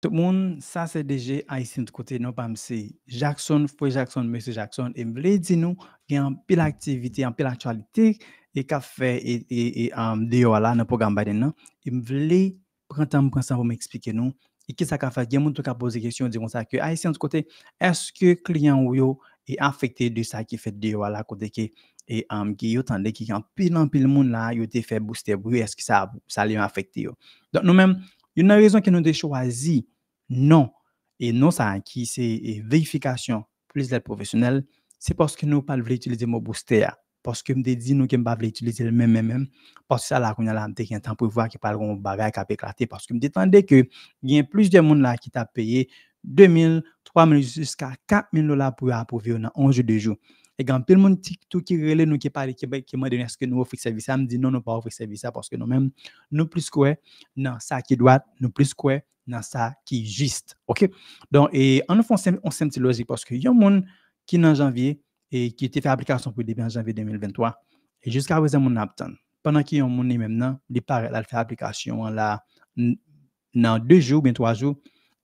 Tout le monde, ça c'est DG Haïtien de côté, non pas M. Jackson, Frère Jackson, Monsieur Jackson. Et me dit nous, il y a un pile activité, un pile actualité, et qu'a fait, et, et, et, um, là, dans le programme Biden, non. Et me voulait prendre temps pour temps pour m'expliquer nous. Et qu'est-ce qu'a fait? Il y a un monde qui a posé question, disons ça, que Haïtien de côté, est-ce que client ou est affecté de ça qui fait de là, côté qui et um, qui yo qu'il qui en pile en pile monde là a été fait booster oui est-ce que ça ça lui affecté donc nous même Yon nan rezon ki nou de chwazi, non, e non sa an ki se e veyifikasyon plis let profesyonel, se poske nou pal vle itilize mou booster ya. Poske mde di nou ke mba vle itilize l mè mè mèm, poske sa la kwenye la mte kwenye tan pou vwa ki pal ron bagay ka pe klate. Poske mde tan de ke yon plis de moun la ki ta peye 2.000, 3.000, jusqu'a 4.000 lola pou vwe yon anjou de joun. Et quand tout le monde TikTok qui relève nous qui parle, qui m'a donné est-ce que nous offrons service, ça me dit non, nous pas offrir service parce que nous-mêmes, nous plus quoi, non, ça qui doit, nous plus quoi, non, ça qui juste. OK? Donc, et on fait un petit logique parce que y a un monde qui est en janvier et qui était fait application pour début janvier 2023. Et jusqu'à présent, on attend. Pendant qu'il y a un monde maintenant, il paraît là, fait application là, dans deux jours, bien trois jours,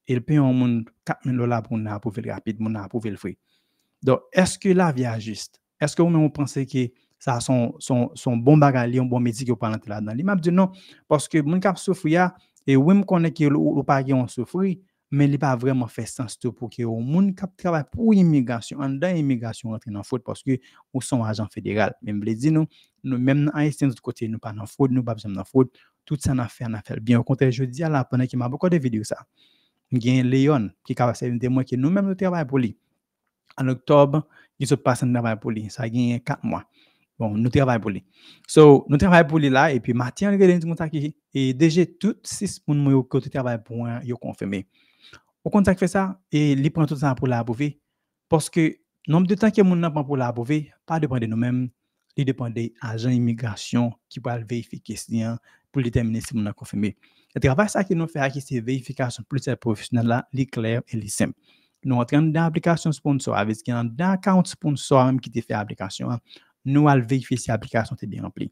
il paye un monde 4 000 dollars pour nous approuver rapide, pour approuver le fruit. Donc, est-ce que la vie est juste? Est-ce que vous-même pensez que ça a son, son, son bon bagage, un bon métier que vous là-dedans? Il m'a dit non, parce que mon cap souffrir, et oui, je connais que le pari en souffre, mais il n'a pas vraiment fait sens pour que au monde qui travaille pour l'immigration, en immigration, l'immigration, rentre dans faute parce que nous sommes agents fédéral. Même les dit, nous, nous, même en Haïti, de l'autre côté, nous pas dans faute, nous pas dans dans faute. Tout ça, n'a fait, n'a fait. Bien au contraire, je dis à la pendant qu'il m'a beaucoup de vidéos ça. Il y a Léon qui est capable de moi que nous-mêmes nous travaillons pour lui en octobre, il se passe un travail pour lui. Ça a gagné quatre mois. Bon, nous travaillons pour lui. So, nous travaillons pour lui là, et puis Martin, regardez contact qui et déjà, tout six mois, qui côté travail pour lui, ils confirmé. Au contact fait ça, et il prend tout ça pour l'approuver. Parce que, nombre de temps que nous prend pour l'approuver, pas dépend de nous-mêmes, il dépend des agents immigration qui peuvent vérifier questions pour déterminer si nous a confirmé. Le travail ça que nous faisons, c'est vérification plus professionnelle là, il clair et simple nous entrons dans l'application sponsor, avec ce qui dans l'account sponsor qui fait l'application, nous allons vérifier si l'application est bien remplie.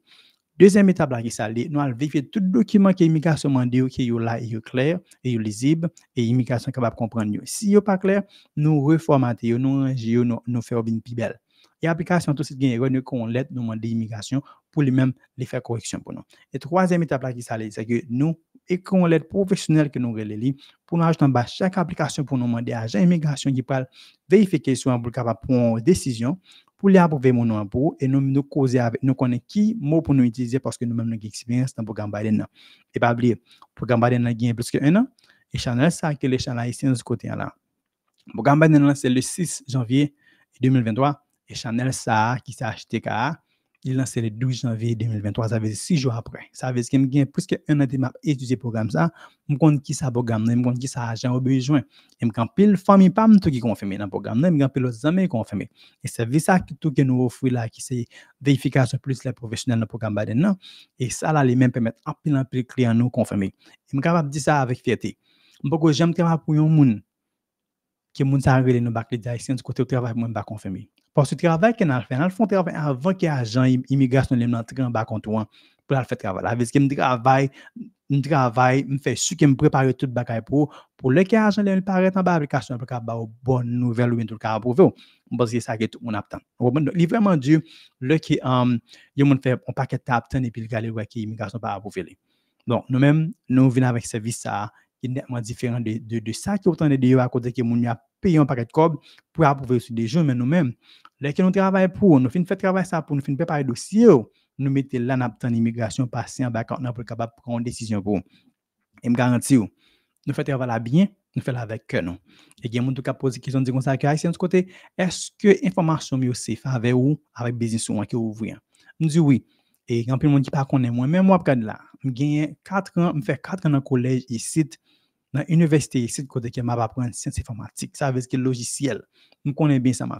Deuxième étape, là, nous allons vérifier tout document que l'immigration demande, qui est là, clair, lisible, et l'immigration est capable de comprendre. Si n'est pas clair, nous reformatons, nous nous faisons une pibelle. Et l'application, tout ce qui est l'aide nous demande immigration pour lui-même les faire correction pour nous. Et troisième étape là qui s'allait, c'est que nous qu'on l'aide professionnelle que nous relis pour nous ajouter en bas chaque application pour nous demander à chaque immigration qui peut vérifier si on est capable de prendre décision pour les approuver mon nom pour et nous nous causer avec nous connaît qui mot pour nous utiliser parce que nous-mêmes nous avons expérience dans le programme Biden. Et pas oublier, le programme Biden a gagné plus qu'un an et Chanel ça que les Chanel haïtiens de ce côté là. Le programme Biden c'est le 6 janvier 2023. Et Chanel ça, qui s'est acheté car il lancé le 12 janvier 2023, ça veut dire 6 jours après. Ça veut dire que j'ai plus qu'un an de m'a étudié le programme ça, je connais qui ça programme, je connais qui ça agent au besoin. Et je pile famille pam tout qui confirmé dans le programme, je pile les amis confirmé. Et c'est ça que tout que nous offrons là, qui c'est vérification plus les professionnels dans le programme Et ça là, les même permettre à pile en pile client nous confirmer. Et je suis capable de dire ça avec fierté. que j'aime travailler pour un monde qui sont arrivés dans le bac de direction du côté travail, moi confirmé. Pon se travèl ke nan al fè, nan al fè travèl avan ki a jan, imigrasyon li men antre an bak kontou an pou al fè travèl. Avèz ki m travèl, m travèl, m fè sy ki m prepare tout bakay pou, pou le ki a jan li men parè tan bak aplikasyon, pou ka ba ou bon nouvel ou en tout ka apou vè ou, m basi se agè tout moun ap tan. Ou bon, li vèman di, le ki, yon moun fè, m pakè ta ap tan, epi l gali wè ki imigrasyon pa apou vè li. Don, nou men, nou vè nan avèk servisa a, e netman diferan de sa ki wotan e de yo akote ke moun ya pey an paket kob pou apove sou de joun men nou men. Lè ke nou travay pou, nou fin fè travay sa pou, nou fin pepare dosye yo, nou mette lan ap tan imigrasyon pasyen bakan an pou kapap pran an desisyon pou. E m garanti yo, nou fè travay la byen, nou fè la vek ke nou. E gen moun tou ka pose kison di kon sa ki a, e se an sou kote, eske informasyon mi yo se fave ou avè bezin sou an ki ou vwe? Nou zi wii, e yon pi moun ki pa akone mwen, men mwen ap kade la, m genye 4 an, m fè 4 an nan kolej yi sit, Dans l'université, ici, côté que m'a appris en sciences informatiques, ça veut dire que logiciel, nous connaissons bien ça m'a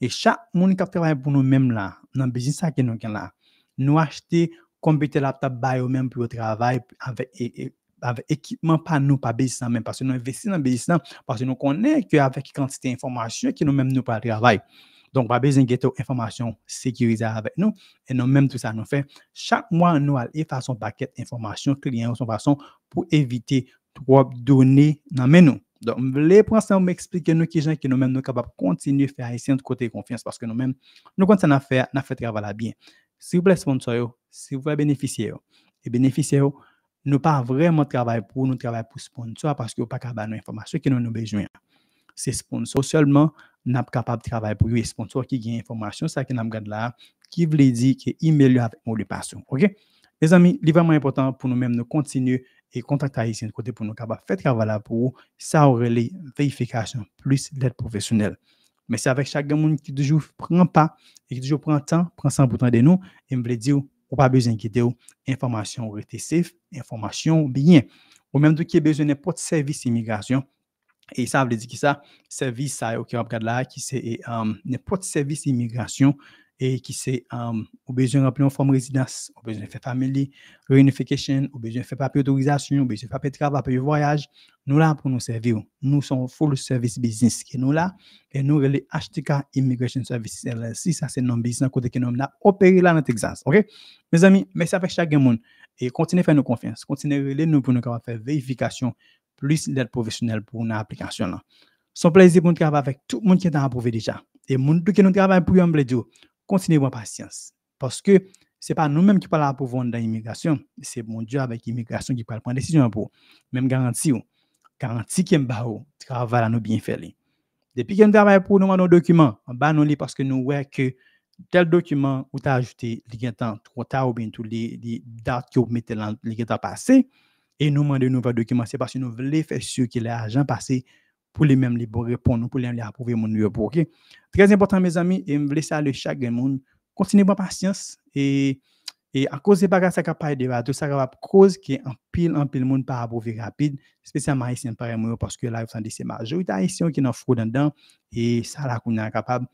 Et chaque monde qui travaille pour nous-mêmes là, dans le business que nous avons là, nous acheter, computer laptop bio même pour le travail avec avec équipement pas nous pas business même parce que nous investissons dans business parce que nous connaissons qu'avec quantité d'informations que nous mêmes nous pas travail donc pas besoin d'informations information sécurisée avec nous et nous mêmes tout ça nous fait chaque mois nous allons faire son paquet d'informations clients son façon pour éviter trois données dans mes nous. Donc, les voulais m'expliquent que nous qui gens qui nous-mêmes nous capables de continuer à faire ici de côté confiance parce que nous-mêmes, nous continuons à faire, nous fait travail bien. S'il vous plaît, sponsor, si vous voulez bénéficier, et bénéficier, nous pas vraiment travail pour nous, travail pour sponsor parce que nous pas capable d'informations que nous avons besoin. C'est sponsor seulement, nous capable de travailler pour eux. Et sponsor qui gagne information, ça qui nous regarde là, qui veut dire que email avec mon de passion. OK? Les amis, est vraiment important pour nous-mêmes de continuer et contacter ici, de côté pour nous capables de faire travail pour ça aurait les vérifications plus l'aide professionnelle. Mais c'est avec chaque monde qui toujours prend pas et qui toujours prend temps, prend ça pour de nous, et me veut dire, pas besoin d'inquiéter, information aurait été safe, information bien. au même qui a besoin de service immigration, et ça veut dire que ça, service ça, qui est là, qui c'est um, n'importe service immigration et qui sait um, au besoin de remplir une forme de résidence, au besoin de faire family, reunification, au besoin de faire papier autorisation, a besoin de faire papier de travail, papier voyage. Nous là pour nous servir. Nous sommes full service business qui nous là et nous les HTK Immigration Services LLC. Ça c'est notre business côté que nous là opéré là dans Texas. OK? Mes amis, merci à chaque monde et continuez à faire nos confiance. Continuez à nous pour nous faire vérification plus d'aide professionnelle pour nos applications là. un plaisir pour nous travailler avec tout le monde qui est dans approuvé déjà. Et le monde qui nous travaille pour nous, continuez votre patience. Parce que ce n'est pas nous-mêmes qui parlons pour vendre dans l'immigration, c'est mon Dieu avec l'immigration qui parle prendre décision pour. Même garantie, garantie qui est travail à nous bien faire. Depuis nous travaillons pour nous, nos documents, on va nous parce que nous voyons que tel document ou as ajouté, il y trop tard ou bien tous les dates que vous mettez dans passé, et nous demandons de nouveaux documents, c'est parce que nous voulons faire sûr que l'argent passé pour les mêmes libres répondre, pour les mêmes approuver mon lieu. OK. Très important mes amis et me laisser le chaque monde. Continuez pas patience et et à cause des bagages ça capable de tout ça capable cause qui en pile en pile monde pas approuver rapide, spécialement haïtien par exemple parce que là ils sont des majorité haïtien qui dans fraude dedans et ça là qu'on est capable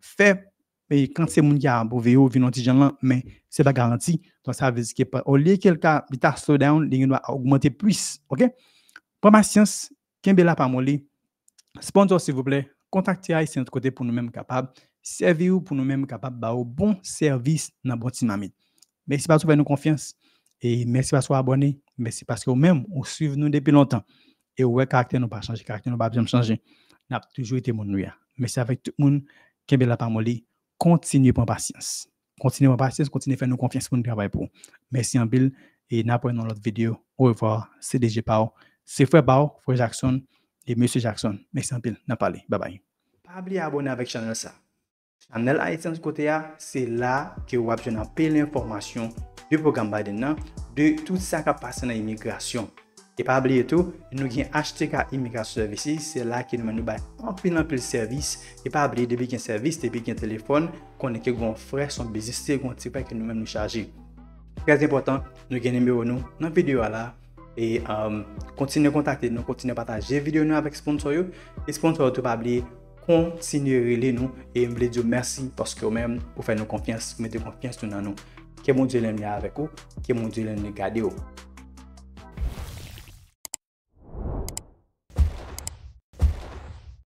faire et quand c'est mon gars ou VO vient petit là mais c'est pas garanti donc ça veut dire que au lieu quelqu'un il t'a slow down il doit augmenter plus OK pas ma science kembe la pa Sponsor, s'il vous plaît, contactez Haïtien notre côté pour nous-mêmes capables. Servez-vous pour nous-mêmes capables au bon service dans bon dynamique. Merci parce que vous confiance. Et merci parce que vous abonnez. Merci parce que vous-même, vous suivez nous depuis longtemps. Et vous ouais, caractère nous pas changé. Caractère nous pas besoin de changer. Nous avons toujours été mon nuit. Merci avec tout le monde qui est la Continuez pour patience. Continuez la patience. Continuez à faire nous confiance pour nous travailler pour. Merci en et Et nous dans notre vidéo. Au revoir. C'est DG C'est Frère Pao, Frère Jackson. Et M. Jackson, mèk san pil nan pale. Babay. E pa abli abonè avèk chanel sa. Chanel a eten s kote ya, se la ke wap jounan pe lè informasyon di program ba den nan de tout sa ka pasen nan imigrasyon. E pa abli etou, nou gen achete ka imigrasyon servisi, se la ke nou men nou bay anpil anpil servis. E pa abli, debi gen servis, debi gen telefon, konen kek woun fre son bizis, se konen tipè ke nou men nou chaji. Kèz important, nou gen eme ou nou, nan videyo ala, E um, kontine kontakte nou, kontine pataje videyo nou avèk sponsor yo. E sponsor yo tou pa bli kontinye rele nou. E mble diyo mersi porske ou mèm ou fè nou konfians, mète konfians nou nan nou. Kè moun diyo lèm lè avèk ou, kè moun diyo lèm lè gade ou.